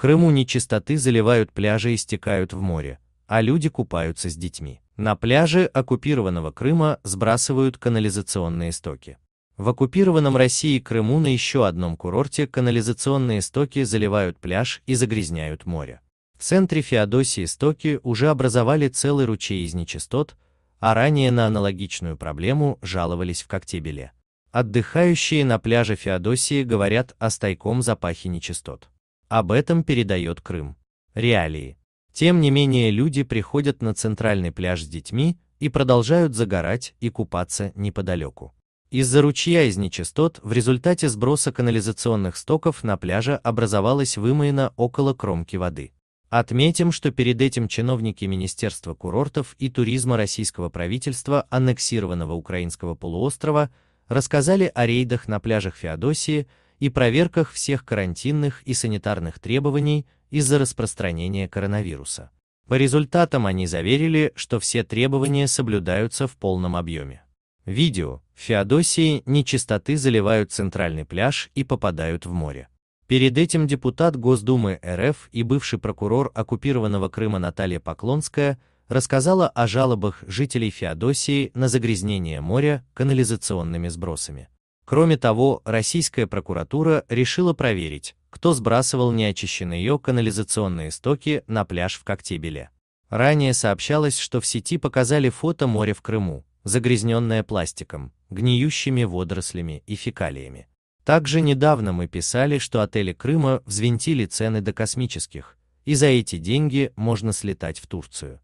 Крыму нечистоты заливают пляжи и стекают в море, а люди купаются с детьми. На пляже оккупированного Крыма сбрасывают канализационные стоки. В оккупированном России Крыму на еще одном курорте канализационные стоки заливают пляж и загрязняют море. В центре Феодосии стоки уже образовали целый ручей из нечистот, а ранее на аналогичную проблему жаловались в Коктебеле. Отдыхающие на пляже Феодосии говорят о стайком запахе нечистот. Об этом передает Крым. Реалии. Тем не менее люди приходят на центральный пляж с детьми и продолжают загорать и купаться неподалеку. Из-за ручья из нечистот в результате сброса канализационных стоков на пляже образовалась вымоина около кромки воды. Отметим, что перед этим чиновники Министерства курортов и туризма российского правительства аннексированного украинского полуострова рассказали о рейдах на пляжах Феодосии, и проверках всех карантинных и санитарных требований из-за распространения коронавируса. По результатам они заверили, что все требования соблюдаются в полном объеме. Видео. В Феодосии нечистоты заливают центральный пляж и попадают в море. Перед этим депутат Госдумы РФ и бывший прокурор оккупированного Крыма Наталья Поклонская рассказала о жалобах жителей Феодосии на загрязнение моря канализационными сбросами. Кроме того, российская прокуратура решила проверить, кто сбрасывал неочищенные ее канализационные стоки на пляж в Коктебеле. Ранее сообщалось, что в сети показали фото моря в Крыму, загрязненное пластиком, гниющими водорослями и фекалиями. Также недавно мы писали, что отели Крыма взвинтили цены до космических, и за эти деньги можно слетать в Турцию.